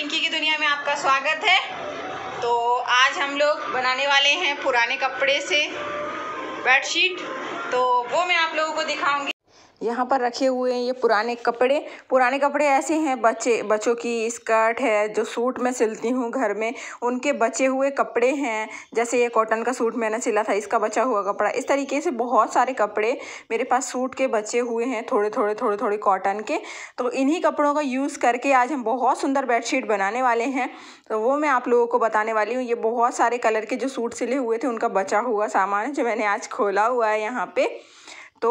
पिंकी की दुनिया में आपका स्वागत है तो आज हम लोग बनाने वाले हैं पुराने कपड़े से बेडशीट तो वो मैं आप लोगों को दिखाऊंगी यहाँ पर रखे हुए हैं ये पुराने कपड़े पुराने कपड़े ऐसे हैं बच्चे बच्चों की स्कर्ट है जो सूट मैं सिलती हूँ घर में उनके बचे हुए कपड़े हैं जैसे ये कॉटन का सूट मैंने सिला था इसका बचा हुआ कपड़ा इस तरीके से बहुत सारे कपड़े मेरे पास सूट के बचे हुए हैं थोड़े थोड़े थोड़े थोड़े कॉटन के तो इन्हीं कपड़ों का यूज़ करके आज हम बहुत सुंदर बेडशीट बनाने वाले हैं तो वो मैं आप लोगों को बताने वाली हूँ ये बहुत सारे कलर के जो सूट सिले हुए थे उनका बचा हुआ सामान जो मैंने आज खोला हुआ है यहाँ पे तो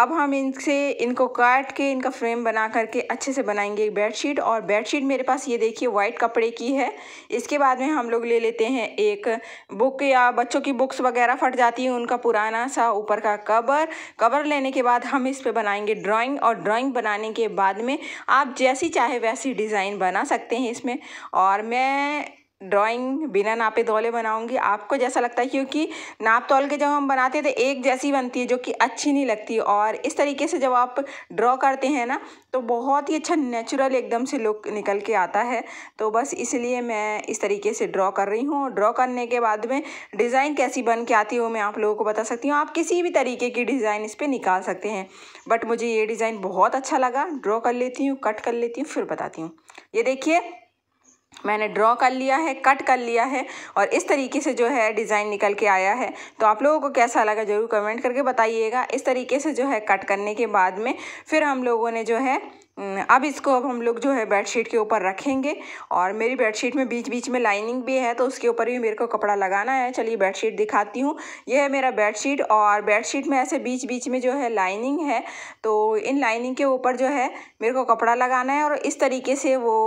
अब हम इनसे इनको काट के इनका फ्रेम बना करके अच्छे से बनाएंगे एक बेडशीट और बेडशीट मेरे पास ये देखिए वाइट कपड़े की है इसके बाद में हम लोग ले लेते हैं एक बुक या बच्चों की बुक्स वगैरह फट जाती है उनका पुराना सा ऊपर का कवर कवर लेने के बाद हम इस पर बनाएंगे ड्राइंग और ड्राइंग बनाने के बाद में आप जैसी चाहे वैसी डिज़ाइन बना सकते हैं इसमें और मैं ड्राइंग बिना नापे तोले बनाऊंगी आपको जैसा लगता है क्योंकि नाप तोल के जब हम बनाते हैं तो एक जैसी बनती है जो कि अच्छी नहीं लगती और इस तरीके से जब आप ड्रॉ करते हैं ना तो बहुत ही अच्छा नेचुरल एकदम से लुक निकल के आता है तो बस इसलिए मैं इस तरीके से ड्रॉ कर रही हूँ ड्रॉ करने के बाद में डिज़ाइन कैसी बन के आती है वो मैं आप लोगों को बता सकती हूँ आप किसी भी तरीके की डिज़ाइन इस पर निकाल सकते हैं बट मुझे ये डिज़ाइन बहुत अच्छा लगा ड्रॉ कर लेती हूँ कट कर लेती हूँ फिर बताती हूँ ये देखिए मैंने ड्रॉ कर लिया है कट कर लिया है और इस तरीके से जो है डिज़ाइन निकल के आया है तो आप लोगों को कैसा लगा ज़रूर कमेंट करके बताइएगा इस तरीके से जो है कट करने के बाद में फिर हम लोगों ने जो है हम्म, अब इसको अब हम लोग जो है बेडशीट के ऊपर रखेंगे और मेरी बेडशीट में बीच बीच में लाइनिंग भी है तो उसके ऊपर भी मेरे को कपड़ा लगाना है चलिए बेडशीट दिखाती हूँ यह है मेरा बेडशीट और बेडशीट में ऐसे बीच बीच में जो है लाइनिंग है तो इन लाइनिंग के ऊपर जो है मेरे को कपड़ा लगाना है और इस तरीके से वो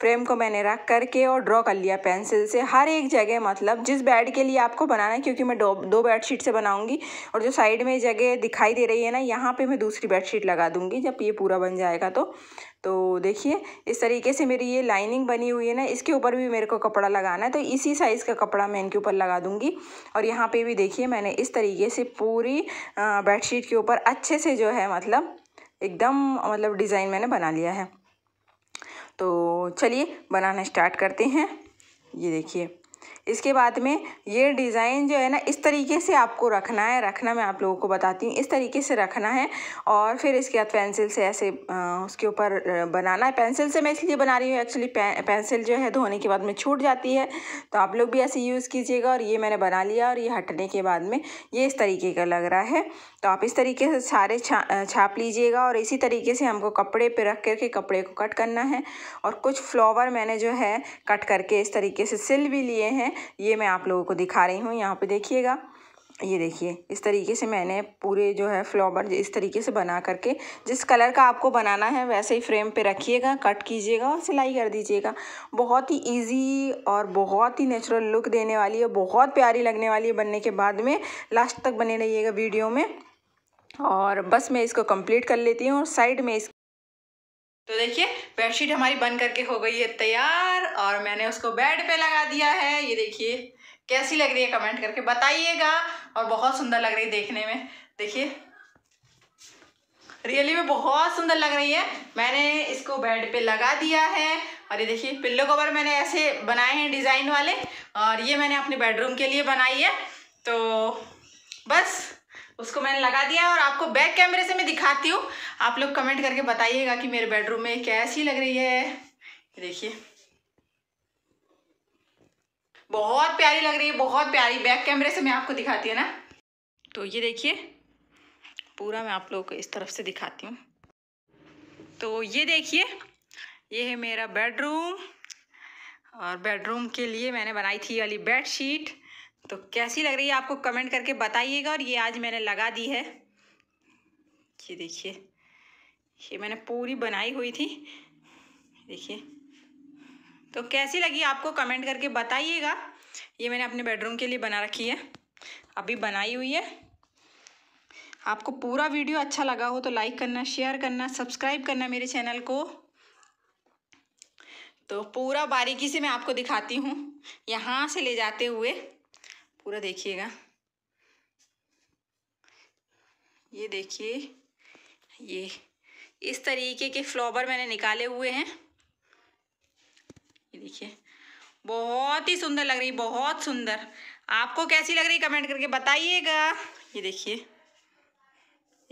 फ्रेम को मैंने रख करके और ड्रॉ कर लिया पेंसिल से हर एक जगह मतलब जिस बेड के लिए आपको बनाना है क्योंकि मैं दो दो बेडशीट से बनाऊँगी और जो साइड में जगह दिखाई दे रही है ना यहाँ पर मैं दूसरी बेडशीट लगा दूँगी जब ये पूरा बन जाएगा तो तो देखिए इस तरीके से मेरी ये लाइनिंग बनी हुई है ना इसके ऊपर भी मेरे को कपड़ा लगाना है तो इसी साइज़ का कपड़ा मैं इनके ऊपर लगा दूँगी और यहाँ पे भी देखिए मैंने इस तरीके से पूरी बेडशीट के ऊपर अच्छे से जो है मतलब एकदम मतलब डिज़ाइन मैंने बना लिया है तो चलिए बनाना स्टार्ट करते हैं ये देखिए इसके बाद में ये डिज़ाइन जो है ना इस तरीके से आपको रखना है रखना मैं आप लोगों को बताती हूँ इस तरीके से रखना है और फिर इसके बाद पेंसिल से ऐसे उसके ऊपर बनाना है पेंसिल से मैं इसलिए बना रही हूँ एक्चुअली पेंसिल जो है धोने के बाद में छूट जाती है तो आप लोग भी ऐसे यूज़ कीजिएगा और ये मैंने बना लिया और ये हटने के बाद में ये इस तरीके का लग रहा है तो आप इस तरीके से सारे छा छाप लीजिएगा और इसी तरीके से हमको कपड़े पर रख करके कपड़े को कट करना है और कुछ फ्लावर मैंने जो है कट करके इस तरीके से सिल भी लिए हैं ये मैं आप लोगों को दिखा रही हूँ यहाँ पे देखिएगा ये देखिए इस तरीके से मैंने पूरे जो है फ्लावर इस तरीके से बना करके जिस कलर का आपको बनाना है वैसे ही फ्रेम पे रखिएगा कट कीजिएगा और सिलाई कर दीजिएगा बहुत ही इजी और बहुत ही नेचुरल लुक देने वाली है बहुत प्यारी लगने वाली है बनने के बाद में लास्ट तक बने रहिएगा वीडियो में और बस मैं इसको कंप्लीट कर लेती हूँ और साइड में इस तो देखिए बेडशीट हमारी बन करके हो गई है तैयार और मैंने उसको बेड पे लगा दिया है ये देखिए कैसी लग रही है कमेंट करके बताइएगा और बहुत सुंदर लग रही है देखने में देखिए रियली में बहुत सुंदर लग रही है मैंने इसको बेड पे लगा दिया है और ये देखिए पिल्लो कवर मैंने ऐसे बनाए हैं डिज़ाइन वाले और ये मैंने अपने बेडरूम के लिए बनाई है तो बस उसको मैंने लगा दिया और आपको बैक कैमरे से मैं दिखाती हूँ आप लोग कमेंट करके बताइएगा कि मेरे बेडरूम में कैसी लग रही है देखिए बहुत प्यारी लग रही है बहुत प्यारी बैक कैमरे से मैं आपको दिखाती है ना तो ये देखिए पूरा मैं आप लोग को इस तरफ से दिखाती हूँ तो ये देखिए ये है मेरा बेडरूम और बेडरूम के लिए मैंने बनाई थी वाली बेडशीट तो कैसी लग रही है आपको कमेंट करके बताइएगा और ये आज मैंने लगा दी है ये देखिए ये मैंने पूरी बनाई हुई थी देखिए तो कैसी लगी आपको कमेंट करके बताइएगा ये मैंने अपने बेडरूम के लिए बना रखी है अभी बनाई हुई है आपको पूरा वीडियो अच्छा लगा हो तो लाइक करना शेयर करना सब्सक्राइब करना मेरे चैनल को तो पूरा बारीकी से मैं आपको दिखाती हूँ यहाँ से ले जाते हुए पूरा देखिएगा ये देखिए ये इस तरीके के फ्लावर मैंने निकाले हुए हैं ये देखिए बहुत ही सुंदर लग रही बहुत सुंदर आपको कैसी लग रही कमेंट करके बताइएगा ये देखिए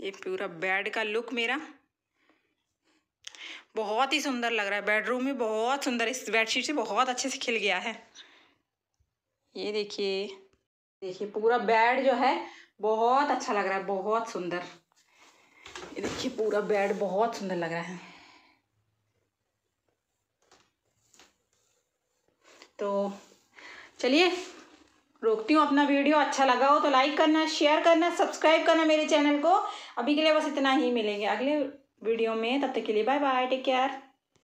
ये पूरा बेड का लुक मेरा बहुत ही सुंदर लग रहा है बेडरूम भी बहुत सुंदर इस बेडशीट से बहुत अच्छे से खिल गया है ये देखिए देखिए पूरा बेड जो है बहुत अच्छा लग रहा है बहुत सुंदर ये देखिए पूरा बेड बहुत सुंदर लग रहा है तो चलिए रोकती हूँ अपना वीडियो अच्छा लगा हो तो लाइक करना शेयर करना सब्सक्राइब करना मेरे चैनल को अभी के लिए बस इतना ही मिलेंगे अगले वीडियो में तब तक के लिए बाय बाय टेक केयर